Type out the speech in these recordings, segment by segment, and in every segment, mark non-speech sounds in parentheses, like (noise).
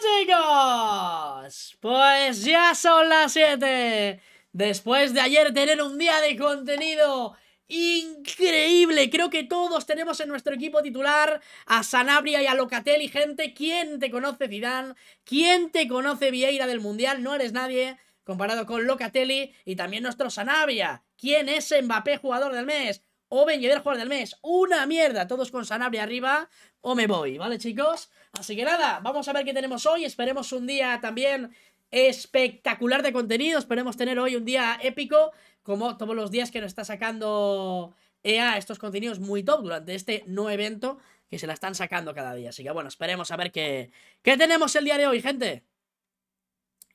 chicos, pues ya son las 7 Después de ayer tener un día de contenido increíble. Creo que todos tenemos en nuestro equipo titular a Sanabria y a Locatelli, gente. ¿Quién te conoce, Zidane? ¿Quién te conoce, Vieira del Mundial? No eres nadie comparado con Locatelli y también nuestro Sanabria. ¿Quién es Mbappé jugador del mes? O Ben jugador del mes. Una mierda, todos con Sanabria arriba o me voy, ¿vale, chicos? Así que nada, vamos a ver qué tenemos hoy. Esperemos un día también espectacular de contenido. Esperemos tener hoy un día épico, como todos los días que nos está sacando EA estos contenidos muy top durante este no evento que se la están sacando cada día. Así que bueno, esperemos a ver qué, qué tenemos el día de hoy, gente.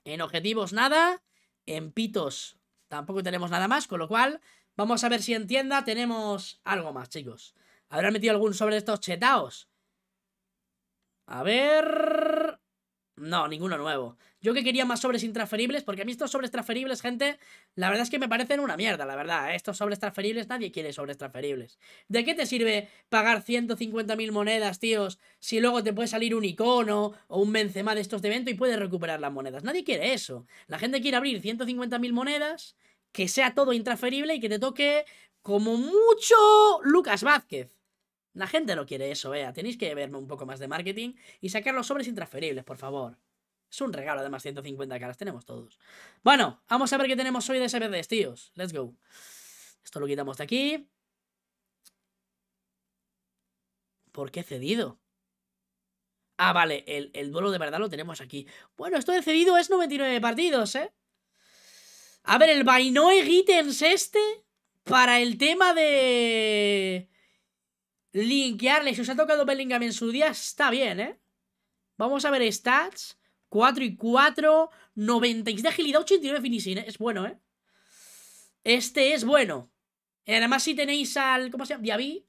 En objetivos nada, en pitos tampoco tenemos nada más, con lo cual vamos a ver si en tienda tenemos algo más, chicos. Habrán metido algún sobre estos chetaos. A ver... No, ninguno nuevo. Yo que quería más sobres intransferibles, porque a mí estos sobres transferibles, gente, la verdad es que me parecen una mierda, la verdad. ¿eh? Estos sobres transferibles, nadie quiere sobres transferibles. ¿De qué te sirve pagar 150.000 monedas, tíos, si luego te puede salir un icono o un Benzema de estos de evento y puedes recuperar las monedas? Nadie quiere eso. La gente quiere abrir 150.000 monedas, que sea todo intransferible y que te toque como mucho Lucas Vázquez. La gente no quiere eso, vea. Tenéis que verme un poco más de marketing y sacar los sobres intransferibles, por favor. Es un regalo, además, 150 caras. Tenemos todos. Bueno, vamos a ver qué tenemos hoy de SPDs, tíos. Let's go. Esto lo quitamos de aquí. ¿Por qué cedido? Ah, vale, el, el, duelo de verdad lo tenemos aquí. Bueno, esto de cedido es 99 partidos, ¿eh? A ver, el Bainoe Gittens este para el tema de linkearle. Si os ha tocado Bellingham en su día, está bien, ¿eh? Vamos a ver stats. 4 y 4, 96 de agilidad, 89 finishing, ¿eh? Es bueno, ¿eh? Este es bueno. Además, si tenéis al, ¿cómo se llama? Diaby,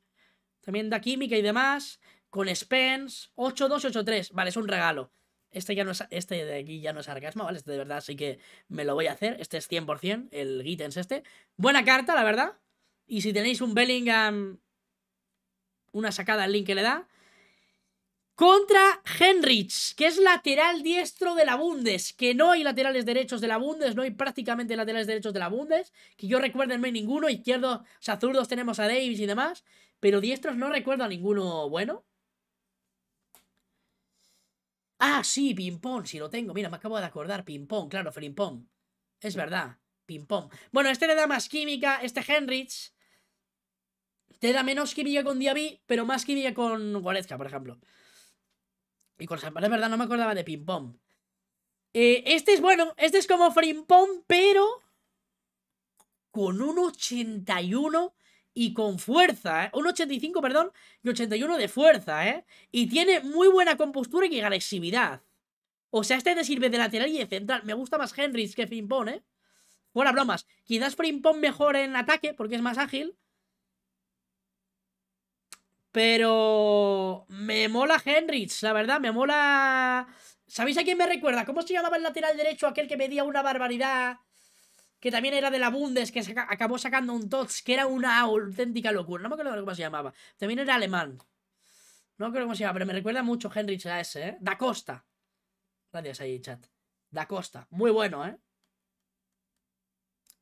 también da química y demás, con Spence, 8-2, 8-3. Vale, es un regalo. Este, ya no este de aquí ya no es sarcasmo, ¿vale? Este de verdad sí que me lo voy a hacer. Este es 100%, el Gittens este. Buena carta, la verdad. Y si tenéis un Bellingham una sacada al link que le da. Contra Henrich, que es lateral diestro de la Bundes, que no hay laterales derechos de la Bundes, no hay prácticamente laterales derechos de la Bundes, que yo recuerdo no ninguno, izquierdo o tenemos a Davis y demás, pero diestros no recuerdo a ninguno bueno. Ah, sí, ping-pong, si lo tengo, mira, me acabo de acordar, ping-pong, claro, fling-pong. es verdad, ping-pong. Bueno, este le da más química, este Henrich, te da menos química con Diaby, pero más química con Goretzka, por ejemplo. Y con es verdad, no me acordaba de Ping-Pong. Eh, este es bueno, este es como Frimpong, pero con un 81 y con fuerza, ¿eh? Un 85, perdón, y 81 de fuerza, ¿eh? Y tiene muy buena compostura y agresividad. O sea, este te sirve de lateral y de central. Me gusta más Henrys que Frimpong, ¿eh? Fuera bromas. Quizás Frimpong mejor en ataque porque es más ágil. Pero me mola Henrich, la verdad, me mola... ¿Sabéis a quién me recuerda? ¿Cómo se llamaba el lateral derecho aquel que medía una barbaridad? Que también era de la Bundes, que acabó sacando un TOTS, que era una auténtica locura. No me acuerdo cómo se llamaba. También era alemán. No me acuerdo cómo se llamaba, pero me recuerda mucho Henrich a ese, ¿eh? Da Costa. Gracias ahí, chat. Da Costa. Muy bueno, ¿eh?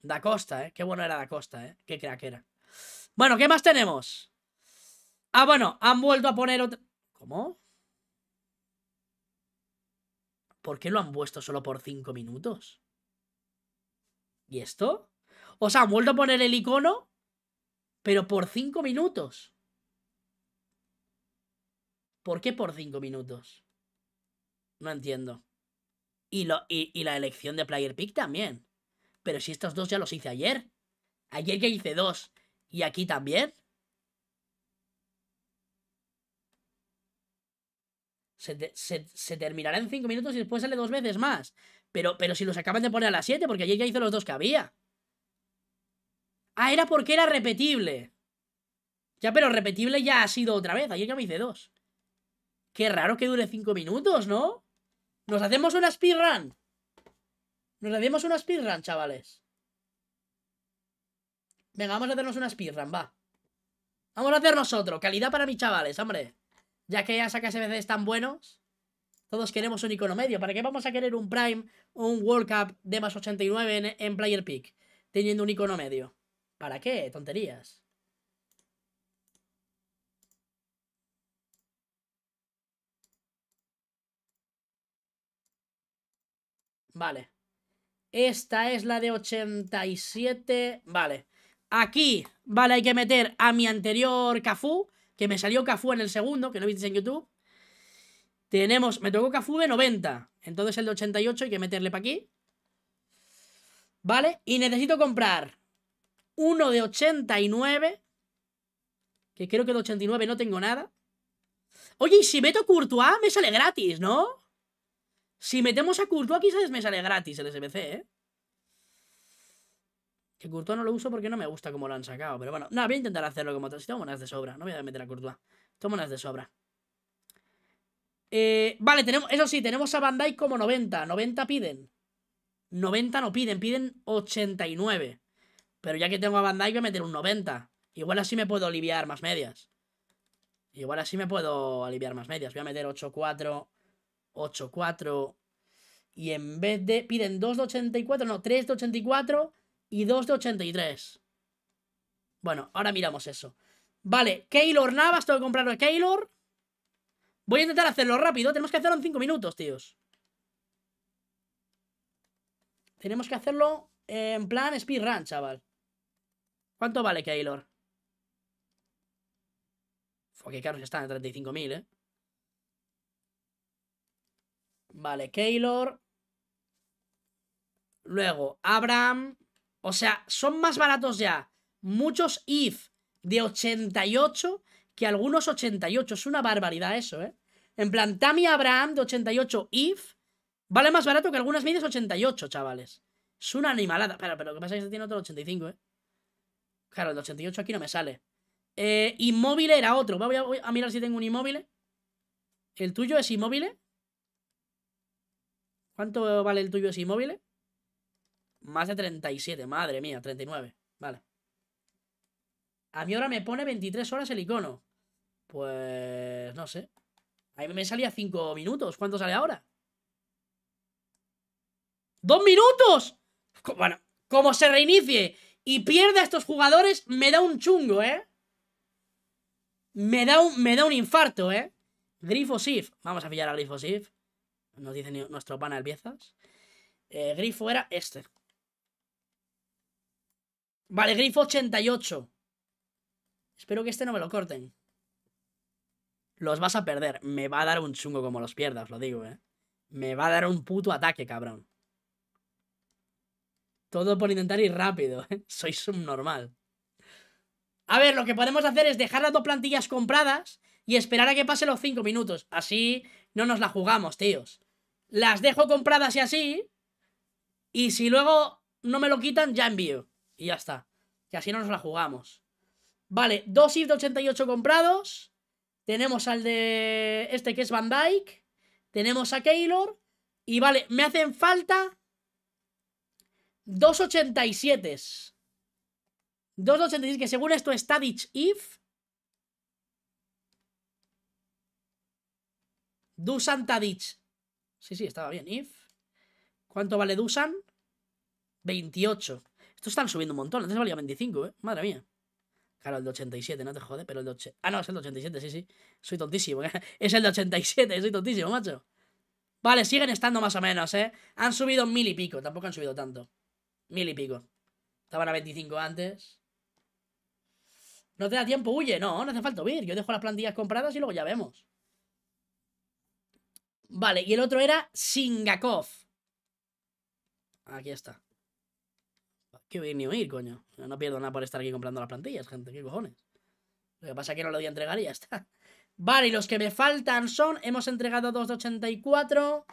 Da Costa, ¿eh? Qué bueno era Da Costa, ¿eh? Qué crack era. Bueno, ¿qué más tenemos? Ah, bueno, han vuelto a poner otro... ¿Cómo? ¿Por qué lo han puesto solo por 5 minutos? ¿Y esto? O sea, han vuelto a poner el icono, pero por 5 minutos. ¿Por qué por 5 minutos? No entiendo. Y, lo, y, y, la elección de Player Pick también. Pero si estos dos ya los hice ayer. Ayer ya hice dos. ¿Y aquí también? Se, terminará en 5 minutos y después sale dos veces más. Pero, pero si los acaban de poner a las 7, porque ayer ya hizo los dos que había. Ah, era porque era repetible. Ya, pero repetible ya ha sido otra vez. Ayer ya me hice dos. Qué raro que dure 5 minutos, ¿no? Nos hacemos una speedrun. Nos hacemos una speedrun, chavales. Venga, vamos a hacernos una speedrun, va. Vamos a hacernos otro. Calidad para mis chavales, hombre. Ya que ya sacas veces tan buenos, todos queremos un icono medio. ¿Para qué vamos a querer un Prime o un World Cup de más 89 en, en Player Pick? Teniendo un icono medio. ¿Para qué? Tonterías. Vale. Esta es la de 87. Vale. Aquí, vale, hay que meter a mi anterior Cafú que me salió Cafú en el segundo, que no visteis en YouTube. Tenemos, me tocó Cafú de 90, entonces el de 88 hay que meterle para aquí. ¿Vale? Y necesito comprar uno de 89, que creo que de 89 no tengo nada. Oye, y si meto Courtois, me sale gratis, ¿no? Si metemos a Courtois, quizás me sale gratis el SBC, ¿eh? Que Courtois no lo uso porque no me gusta como lo han sacado. Pero bueno, nada, voy a intentar hacerlo como tal. Si tengo monedas de sobra, no voy a meter a Courtois. Tengo monedas de sobra. Eh, vale, tenemos, eso sí, tenemos a Bandai como 90. 90 piden. 90 no piden, piden 89. Pero ya que tengo a Bandai voy a meter un 90. Igual así me puedo aliviar más medias. Igual así me puedo aliviar más medias. Voy a meter 8-4, 8-4. Y en vez de... Piden 2 de 84, no, 3 de 84 y 2 de 83. Bueno, ahora miramos eso. Vale, Keylor Navas, tengo que comprarlo a Keylor. Voy a intentar hacerlo rápido. Tenemos que hacerlo en 5 minutos, tíos. Tenemos que hacerlo en plan speedrun, chaval. ¿Cuánto vale Keylor? Fue que caros están, 35.000, ¿eh? Vale, Keylor. Luego, Abraham. O sea, son más baratos ya muchos if de 88 que algunos 88. Es una barbaridad eso, ¿eh? En plan, Tami Abraham de 88 if vale más barato que algunas medias 88, chavales. Es una animalada. Pero, pero ¿qué pasa que tiene otro 85, ¿eh? Claro, el de 88 aquí no me sale. Eh, inmóvil era otro. Voy a, mirar si tengo un inmóvil. ¿El tuyo es inmóvil? ¿Cuánto vale el tuyo es inmóvil? Más de 37, madre mía, 39. Vale. A mí ahora me pone 23 horas el icono. Pues no sé. A mí me salía 5 minutos. ¿Cuánto sale ahora? ¡Dos minutos! Bueno, como se reinicie y pierda a estos jugadores, me da un chungo, ¿eh? Me da un, me da un infarto, ¿eh? Grifo Sif. Vamos a pillar a Grifo Sif. Nos dice nuestro pana piezas Eh, Grifo era este. Vale, grifo 88. Espero que este no me lo corten. Los vas a perder. Me va a dar un chungo como los pierdas, lo digo, eh. Me va a dar un puto ataque, cabrón. Todo por intentar ir rápido, (laughs) ¿eh? Soy subnormal. A ver, lo que podemos hacer es dejar las dos plantillas compradas y esperar a que pasen los 5 minutos. Así no nos la jugamos, tíos. Las dejo compradas y así. Y si luego no me lo quitan, ya envío. Y ya está. Que así no nos la jugamos. Vale, dos IF de 88 comprados. Tenemos al de este que es Van Dyke. Tenemos a Keylor. Y vale, me hacen falta 2.87. 2.87, que según esto es Tadic If. Dusan Tadic. Sí, sí, estaba bien. If. ¿Cuánto vale Dusan? 28. Estos están subiendo un montón. Antes valía 25, ¿eh? Madre mía. Claro, el de 87, no te jode, pero el de... 87... Ah, no, es el de 87, sí, sí. Soy tontísimo. ¿eh? (laughs) es el de 87, soy tontísimo, macho. Vale, siguen estando más o menos, ¿eh? Han subido mil y pico, tampoco han subido tanto. Mil y pico. Estaban a 25 antes. No te da tiempo, huye. No, no hace falta huir. Yo dejo las plantillas compradas y luego ya vemos. Vale, y el otro era Singakov. Aquí está que venir ni oír, coño. No pierdo nada por estar aquí comprando las plantillas, gente. ¿Qué cojones? Lo que pasa es que no lo voy a entregar y ya está. Vale, y los que me faltan son... Hemos entregado dos de 84.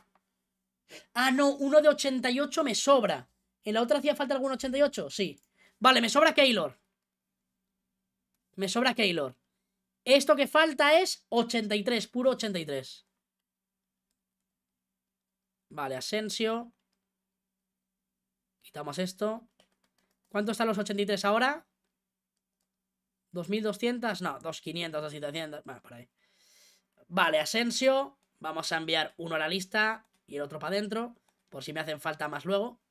Ah, no, uno de 88 me sobra. ¿En la otra hacía falta algún 88? Sí. Vale, me sobra Keylor. Me sobra Keylor. Esto que falta es 83, puro 83. Vale, Asensio. Quitamos esto. ¿Cuánto están los 83 ahora? ¿2200? No, 2500, 2700. Bueno, por ahí. Vale, Asensio. Vamos a enviar uno a la lista y el otro para adentro. Por si me hacen falta más luego.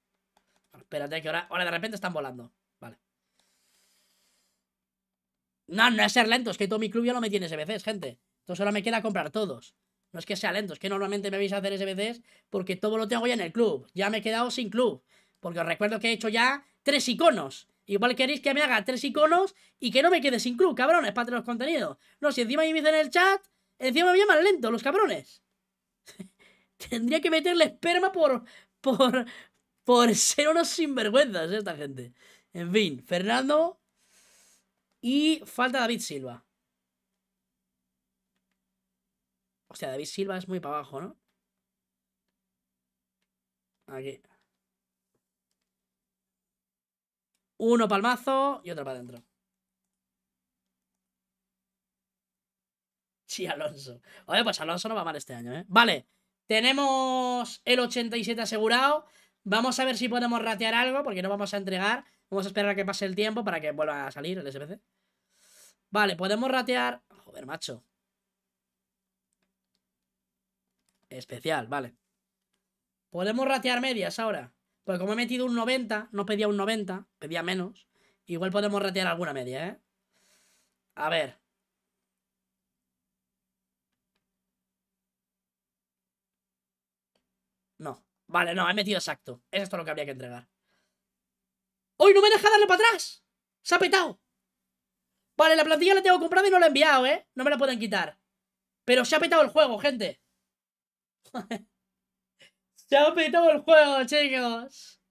espérate que ahora, ahora de repente están volando. Vale. No, no es ser lento. Es que todo mi club ya no me tiene SBCs, gente. Entonces ahora me queda comprar todos. No es que sea lento. Es que normalmente me vais a hacer SBCs porque todo lo tengo ya en el club. Ya me he quedado sin club. Porque os recuerdo que he hecho ya tres iconos. Igual queréis que me haga tres iconos y que no me quede sin club, cabrones, para tener los contenidos. No, si encima me dicen en el chat, encima me llaman lento, los cabrones. (laughs) Tendría que meterle esperma por, por, por ser unos sinvergüenzas ¿eh? esta gente. En fin, Fernando y falta David Silva. O sea, David Silva es muy para abajo, ¿no? Aquí. Uno para mazo y otro para adentro. Sí, Alonso. Oye, pues Alonso no va mal este año, ¿eh? Vale, tenemos el 87 asegurado. Vamos a ver si podemos ratear algo, porque no vamos a entregar. Vamos a esperar a que pase el tiempo para que vuelva a salir el SPC. Vale, podemos ratear... Joder, macho. Especial, vale. Podemos ratear medias ahora. Porque como he metido un 90, no pedía un 90, pedía menos. Igual podemos retirar alguna media, ¿eh? A ver. No. Vale, no, he metido exacto. Es esto lo que habría que entregar. ¡Uy, no me deja darle para atrás! ¡Se ha petado! Vale, la plantilla la tengo comprada y no la he enviado, ¿eh? No me la pueden quitar. Pero se ha petado el juego, gente. (laughs) Ya petado el juego, chicos.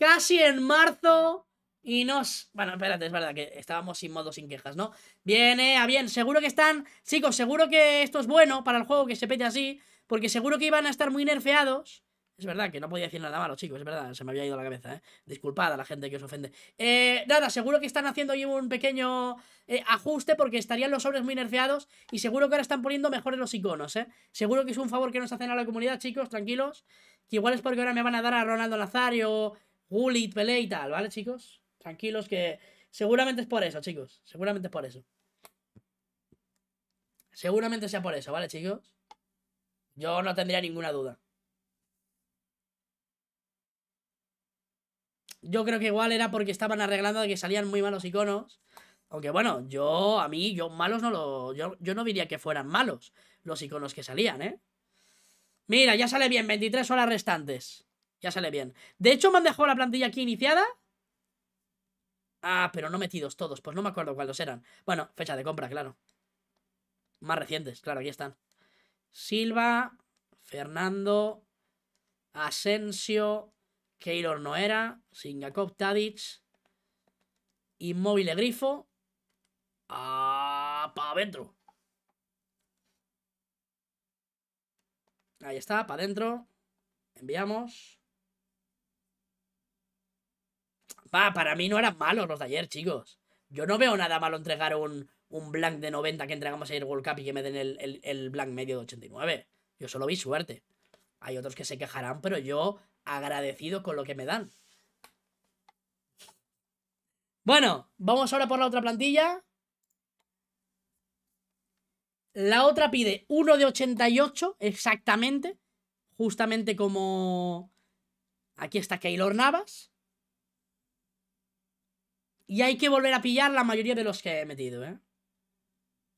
Casi en marzo y nos... Bueno, espérate, es verdad que estábamos sin modo, sin quejas, ¿no? Viene a bien, seguro que están... Chicos, seguro que esto es bueno para el juego que se pete así, porque seguro que iban a estar muy nerfeados es verdad que no podía decir nada malo, chicos, es verdad, se me había ido la cabeza, ¿eh? Disculpad a la gente que os ofende. Eh, nada, seguro que están haciendo ahí un pequeño eh, ajuste porque estarían los sobres muy nerfeados y seguro que ahora están poniendo mejores los iconos, ¿eh? Seguro que es un favor que nos hacen a la comunidad, chicos, tranquilos. Que igual es porque ahora me van a dar a Ronaldo Nazario, Gullit, Pelé y tal, ¿vale, chicos? Tranquilos que seguramente es por eso, chicos, seguramente es por eso. Seguramente sea por eso, ¿vale, chicos? Yo no tendría ninguna duda. Yo creo que igual era porque estaban arreglando de que salían muy malos iconos. Aunque bueno, yo, a mí, yo malos no lo... Yo, no diría que fueran malos los iconos que salían, ¿eh? Mira, ya sale bien, 23 horas restantes. Ya sale bien. De hecho, me han dejado la plantilla aquí iniciada. Ah, pero no metidos todos. Pues no me acuerdo cuáles eran. Bueno, fecha de compra, claro. Más recientes, claro, aquí están. Silva, Fernando, Asensio, Keylor no era, sin Jakob Tadic, inmóvil grifo, a para adentro. Ahí está, para adentro. Enviamos. Va, para mí no eran malos los de ayer, chicos. Yo no veo nada malo entregar un, un blank de 90 que entregamos ayer World Cup y que me den el, el, el blank medio de 89. Yo solo vi suerte. Hay otros que se quejarán, pero yo agradecido con lo que me dan. Bueno, vamos ahora por la otra plantilla. La otra pide 1 de 88 exactamente, justamente como... Aquí está Keylor Navas. Y hay que volver a pillar la mayoría de los que he metido, ¿eh?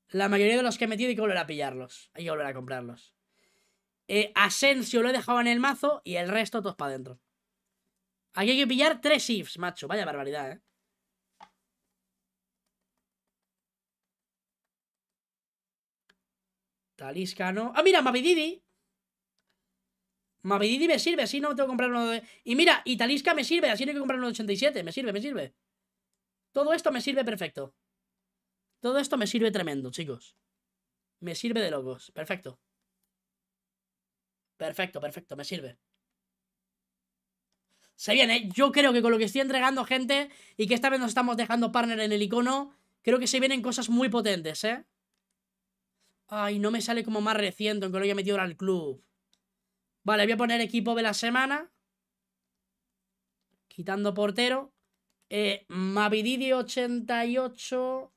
La mayoría de los que he metido hay que volver a pillarlos. Hay que volver a comprarlos. Eh, Asensio lo he dejado en el mazo y el resto todos para adentro. Aquí hay que pillar tres shifts, macho. Vaya barbaridad, ¿eh? Talisca no. ¡Ah, mira! Mavididi! Mavididi me sirve, así no tengo que comprar uno de... Y mira, y Talisca me sirve, así no hay que comprar uno de 87. Me sirve, me sirve. Todo esto me sirve perfecto. Todo esto me sirve tremendo, chicos. Me sirve de locos. Perfecto. Perfecto, perfecto, me sirve. Se viene, ¿eh? yo creo que con lo que estoy entregando, gente, y que esta vez nos estamos dejando partner en el icono, creo que se vienen cosas muy potentes, ¿eh? Ay, no me sale como más reciente, aunque lo haya metido ahora al club. Vale, voy a poner equipo de la semana. Quitando portero. Eh, Mavididi 88.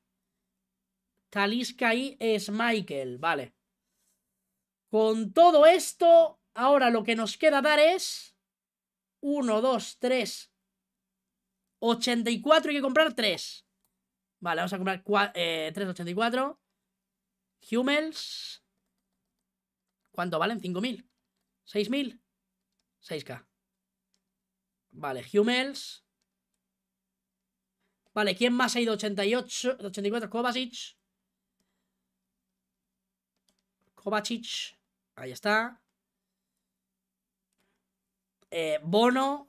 Talisca y michael vale. Con todo esto, ahora lo que nos queda dar es 1, 2, 3, 84, hay que comprar 3. Vale, vamos a comprar 3, eh, 384. Humels. ¿Cuánto valen? 5.000. 6.000. 6K. Vale, Humels. Vale, ¿quién más ha ido? 88, 84, Kovacic. Kovacic. Ahí está. Eh, Bono.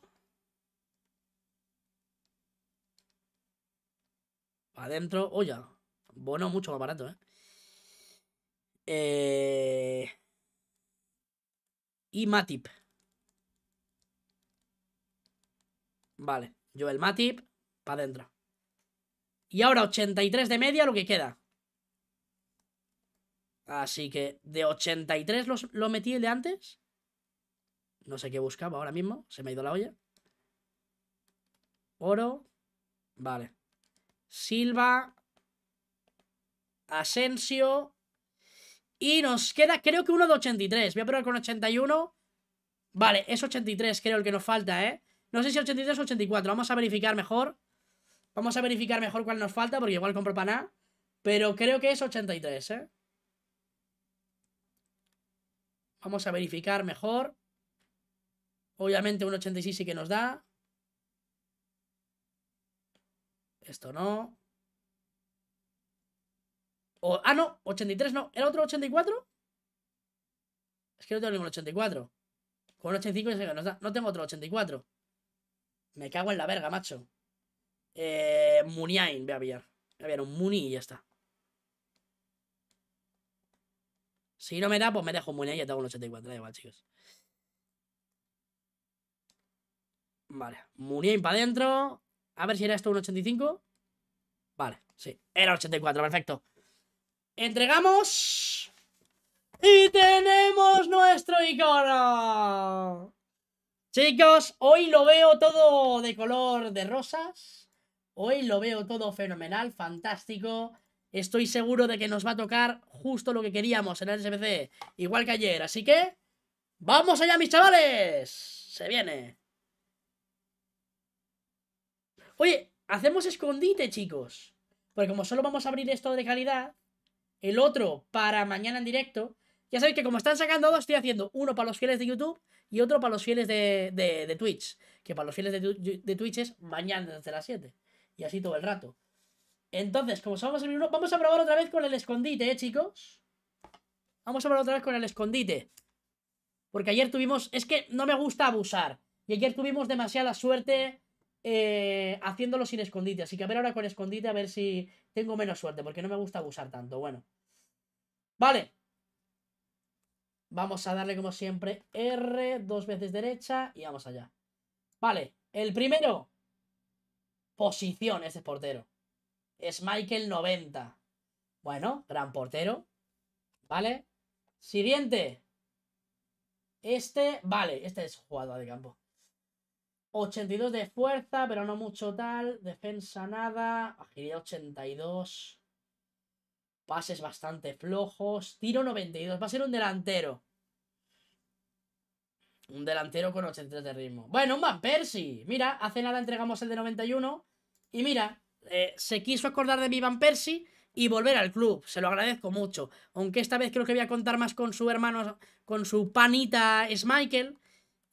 Adentro. Oye, Bono mucho más barato, ¿eh? eh y Matip. Vale. el Matip. Para adentro. Y ahora 83 de media lo que queda. Así que de 83 los, lo metí el de antes. No sé qué buscaba ahora mismo. Se me ha ido la olla. Oro. Vale. Silva. Asensio. Y nos queda, creo que uno de 83. Voy a probar con 81. Vale, es 83 creo el que nos falta, ¿eh? No sé si 83 o 84. Vamos a verificar mejor. Vamos a verificar mejor cuál nos falta porque igual compro para nada. Pero creo que es 83, ¿eh? Vamos a verificar mejor. Obviamente un 86 sí que nos da. Esto no. O, ah, no, 83 no. ¿Era otro 84? Es que no tengo ningún 84. Con 85 ya que nos da. No tengo otro 84. Me cago en la verga, macho. Eh, Muniain, voy a pillar. Voy a pillar un Muni y ya está. Si no me da, pues me dejo muy y ya tengo un 84. Da igual, chicos. Vale. Muniain para adentro. A ver si era esto un 85. Vale, sí. Era 84, perfecto. Entregamos. Y tenemos nuestro icono. Chicos, hoy lo veo todo de color de rosas. Hoy lo veo todo fenomenal, fantástico estoy seguro de que nos va a tocar justo lo que queríamos en el SBC, igual que ayer. Así que, ¡vamos allá, mis chavales! Se viene. Oye, hacemos escondite, chicos. Porque como solo vamos a abrir esto de calidad, el otro para mañana en directo, ya sabéis que como están sacando dos, estoy haciendo uno para los fieles de YouTube y otro para los fieles de, de, Twitch. Que para los fieles de, de Twitch es mañana desde las 7. Y así todo el rato. Entonces, como somos el mismo. vamos a probar otra vez con el escondite, ¿eh, chicos? Vamos a probar otra vez con el escondite. Porque ayer tuvimos... Es que no me gusta abusar. Y ayer tuvimos demasiada suerte eh, haciéndolo sin escondite. Así que a ver ahora con escondite a ver si tengo menos suerte. Porque no me gusta abusar tanto. Bueno. Vale. Vamos a darle como siempre R, dos veces derecha y vamos allá. Vale. El primero. Posición, este portero. Es Michael 90. Bueno, gran portero. ¿Vale? Siguiente. Este, vale, este es jugador de campo. 82 de fuerza, pero no mucho tal. Defensa nada. Agilidad 82. Pases bastante flojos. Tiro 92. Va a ser un delantero. Un delantero con 83 de ritmo. Bueno, un Van Persie. Mira, hace nada entregamos el de 91. Y mira, eh, se quiso acordar de mi Van Persie y volver al club. Se lo agradezco mucho. Aunque esta vez creo que voy a contar más con su hermano, con su panita Smichael.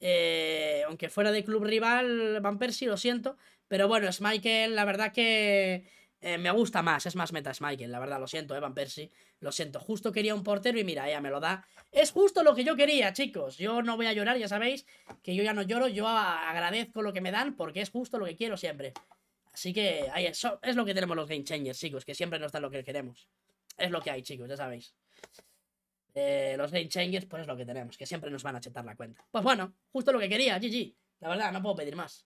Eh, aunque fuera de club rival, Van Persie, lo siento. Pero bueno, Michael la verdad que eh, me gusta más. Es más meta Smichael, la verdad, lo siento, eh, Van Persie. Lo siento, justo quería un portero y mira, ella me lo da. Es justo lo que yo quería, chicos. Yo no voy a llorar, ya sabéis que yo ya no lloro. Yo agradezco lo que me dan porque es justo lo que quiero siempre. Así que ahí es, es lo que tenemos los game changers, chicos, que siempre nos dan lo que queremos. Es lo que hay, chicos, ya sabéis. Eh, los game changers, pues es lo que tenemos, que siempre nos van a chetar la cuenta. Pues bueno, justo lo que quería, GG. La verdad, no puedo pedir más.